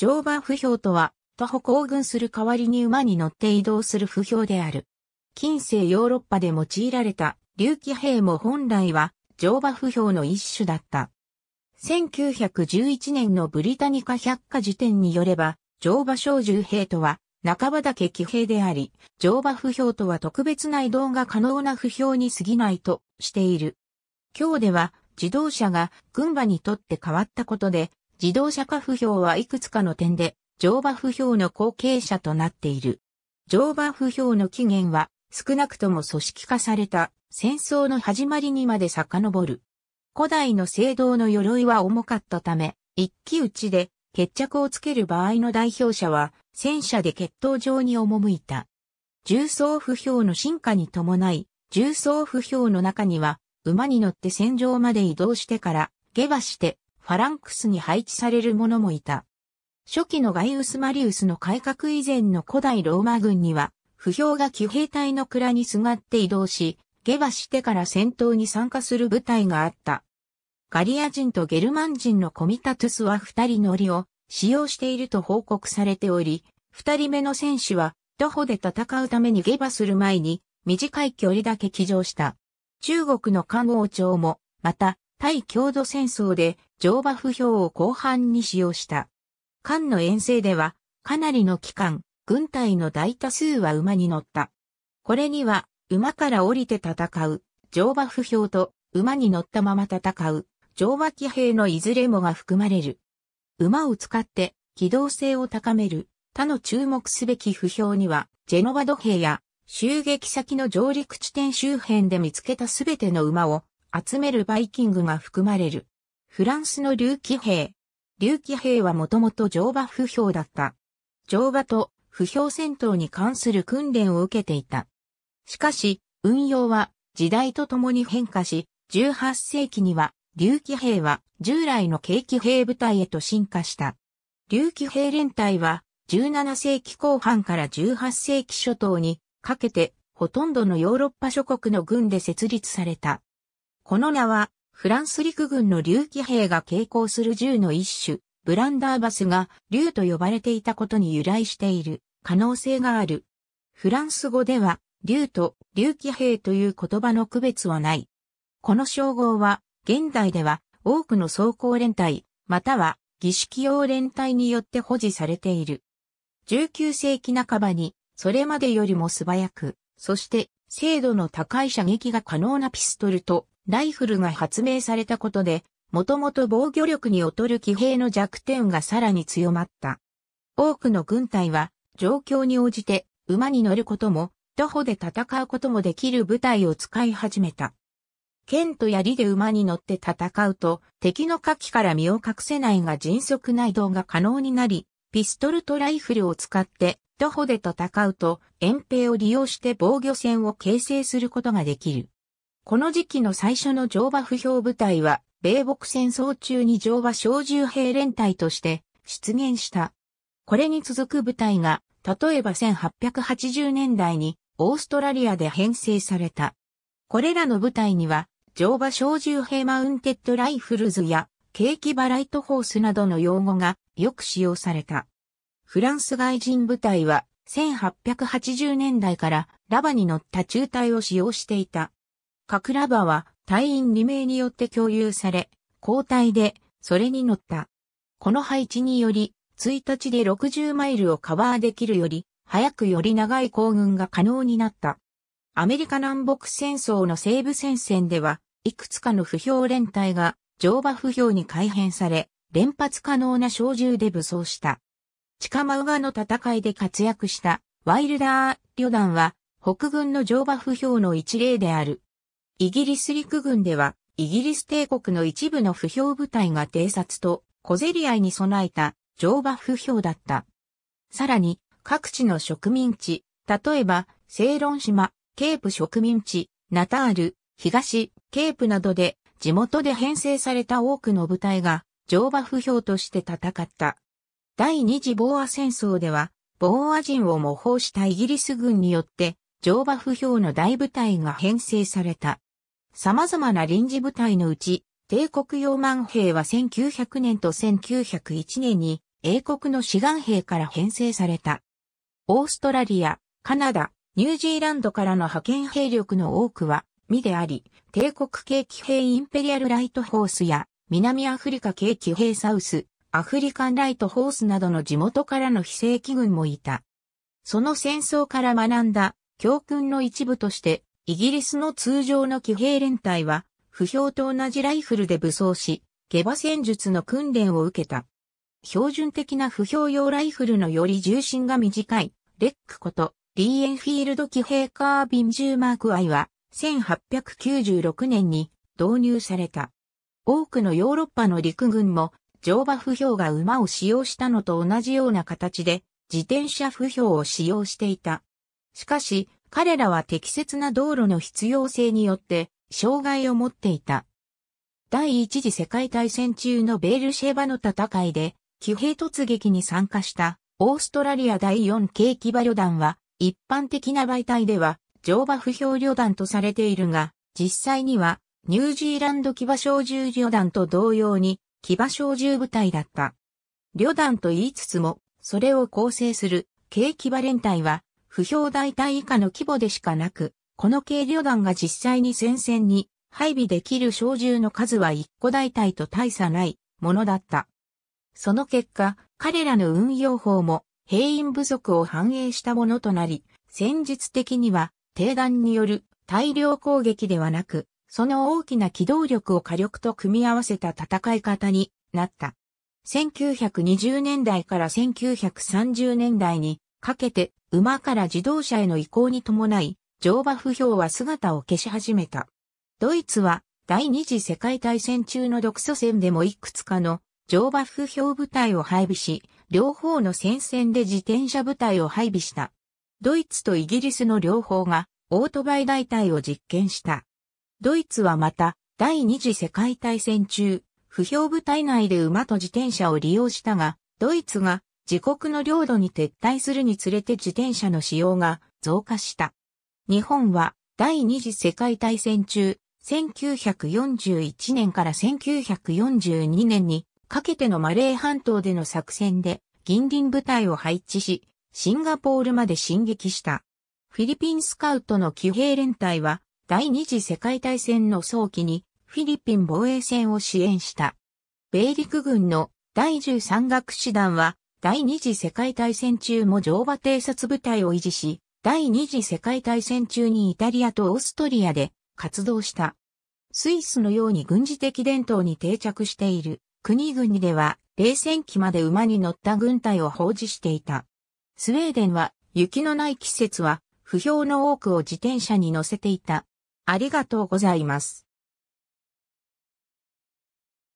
乗馬不評とは、徒歩行軍する代わりに馬に乗って移動する不評である。近世ヨーロッパで用いられた竜騎兵も本来は乗馬不評の一種だった。1911年のブリタニカ百科事典によれば、乗馬小獣兵とは、半ばだけ騎兵であり、乗馬不評とは特別な移動が可能な不評に過ぎないとしている。今日では自動車が軍馬にとって変わったことで自動車化不評はいくつかの点で、乗馬不評の後継者となっている。乗馬不評の起源は、少なくとも組織化された戦争の始まりにまで遡る。古代の聖堂の鎧は重かったため、一騎打ちで決着をつける場合の代表者は戦車で決闘場に赴いた。重装不評の進化に伴い、重装不評の中には馬に乗って戦場まで移動してから下馬してファランクスに配置される者もいた。初期のガイウス・マリウスの改革以前の古代ローマ軍には、不評が騎兵隊の蔵にすがって移動し、下馬してから戦闘に参加する部隊があった。ガリア人とゲルマン人のコミタトゥスは二人乗りを使用していると報告されており、二人目の戦士は徒歩で戦うために下馬する前に短い距離だけ騎乗した。中国の官王朝も、また対郷土戦争で乗馬不評を後半に使用した。艦の遠征では、かなりの期間、軍隊の大多数は馬に乗った。これには、馬から降りて戦う、乗馬不評と、馬に乗ったまま戦う、乗馬騎兵のいずれもが含まれる。馬を使って、機動性を高める、他の注目すべき不評には、ジェノバ土兵や、襲撃先の上陸地点周辺で見つけたすべての馬を、集めるバイキングが含まれる。フランスの竜騎兵。竜騎兵はもともと乗馬不評だった。乗馬と不評戦闘に関する訓練を受けていた。しかし、運用は時代とともに変化し、18世紀には竜騎兵は従来の軽騎兵部隊へと進化した。竜騎兵連隊は17世紀後半から18世紀初頭にかけてほとんどのヨーロッパ諸国の軍で設立された。この名は、フランス陸軍の竜騎兵が携行する銃の一種、ブランダーバスが竜と呼ばれていたことに由来している可能性がある。フランス語では、竜と竜騎兵という言葉の区別はない。この称号は、現代では多くの装甲連隊、または儀式用連隊によって保持されている。19世紀半ばに、それまでよりも素早く、そして精度の高い射撃が可能なピストルとライフルが発明されたことで、もともと防御力に劣る騎兵の弱点がさらに強まった。多くの軍隊は、状況に応じて、馬に乗ることも、徒歩で戦うこともできる部隊を使い始めた。剣と槍で馬に乗って戦うと、敵の火器から身を隠せないが迅速な移動が可能になり、ピストルとライフルを使って、徒歩で戦うと、遠兵を利用して防御線を形成することができる。この時期の最初の乗馬不評部隊は、米北戦争中に乗馬小銃兵連隊として出現した。これに続く部隊が、例えば1880年代にオーストラリアで編成された。これらの部隊には、乗馬小銃兵マウンテッドライフルズや、ケーキバライトホースなどの用語がよく使用された。フランス外人部隊は1880年代からラバに乗った中隊を使用していた。カクラバは隊員2名によって共有され、交代でそれに乗った。この配置により、1日で60マイルをカバーできるより、早くより長い行軍が可能になった。アメリカ南北戦争の西部戦線では、いくつかの不評連隊が乗馬不評に改変され、連発可能な小銃で武装した。地下マウガの戦いで活躍したワイルダー旅団は、北軍の乗馬不評の一例である。イギリス陸軍では、イギリス帝国の一部の不評部隊が偵察と小競り合いに備えた乗馬不評だった。さらに、各地の植民地、例えば、セイロン島、ケープ植民地、ナタール、東、ケープなどで、地元で編成された多くの部隊が、乗馬不評として戦った。第二次ボーア戦争では、ボーア人を模倣したイギリス軍によって、乗馬不評の大部隊が編成された。様々な臨時部隊のうち、帝国洋万兵は1900年と1901年に英国の志願兵から編成された。オーストラリア、カナダ、ニュージーランドからの派遣兵力の多くは、ミであり、帝国系騎兵インペリアルライトホースや、南アフリカ系騎兵サウス、アフリカンライトホースなどの地元からの非正規軍もいた。その戦争から学んだ教訓の一部として、イギリスの通常の騎兵連隊は、不評と同じライフルで武装し、下馬戦術の訓練を受けた。標準的な不評用ライフルのより重心が短い、レックこと、リーエンフィールド騎兵カービン10マーク I は、1896年に導入された。多くのヨーロッパの陸軍も、乗馬不評が馬を使用したのと同じような形で、自転車不評を使用していた。しかし、彼らは適切な道路の必要性によって障害を持っていた。第一次世界大戦中のベールシェバの戦いで、騎兵突撃に参加したオーストラリア第4軽騎馬旅団は、一般的な媒体では乗馬不評旅団とされているが、実際にはニュージーランド騎馬小銃旅団と同様に騎馬小銃部隊だった。旅団と言いつつも、それを構成する軽騎馬連隊は不評大隊以下の規模でしかなく、この軽旅団が実際に戦線に配備できる小銃の数は一個大隊と大差ないものだった。その結果、彼らの運用法も兵員不足を反映したものとなり、戦術的には低弾による大量攻撃ではなく、その大きな機動力を火力と組み合わせた戦い方になった。1920年代から1930年代にかけて馬から自動車への移行に伴い、乗馬不評は姿を消し始めた。ドイツは第二次世界大戦中の独ソ戦でもいくつかの乗馬不評部隊を配備し、両方の戦線で自転車部隊を配備した。ドイツとイギリスの両方がオートバイ大隊を実験した。ドイツはまた第二次世界大戦中、不評部隊内で馬と自転車を利用したが、ドイツが自国の領土に撤退するにつれて自転車の使用が増加した。日本は第二次世界大戦中、1941年から1942年にかけてのマレー半島での作戦で銀輪部隊を配置し、シンガポールまで進撃した。フィリピンスカウトの騎兵連隊は第二次世界大戦の早期にフィリピン防衛戦を支援した。米陸軍の第13学士団は第二次世界大戦中も乗馬偵察部隊を維持し、第二次世界大戦中にイタリアとオーストリアで活動した。スイスのように軍事的伝統に定着している国々では冷戦期まで馬に乗った軍隊を放置していた。スウェーデンは雪のない季節は不評の多くを自転車に乗せていた。ありがとうございます。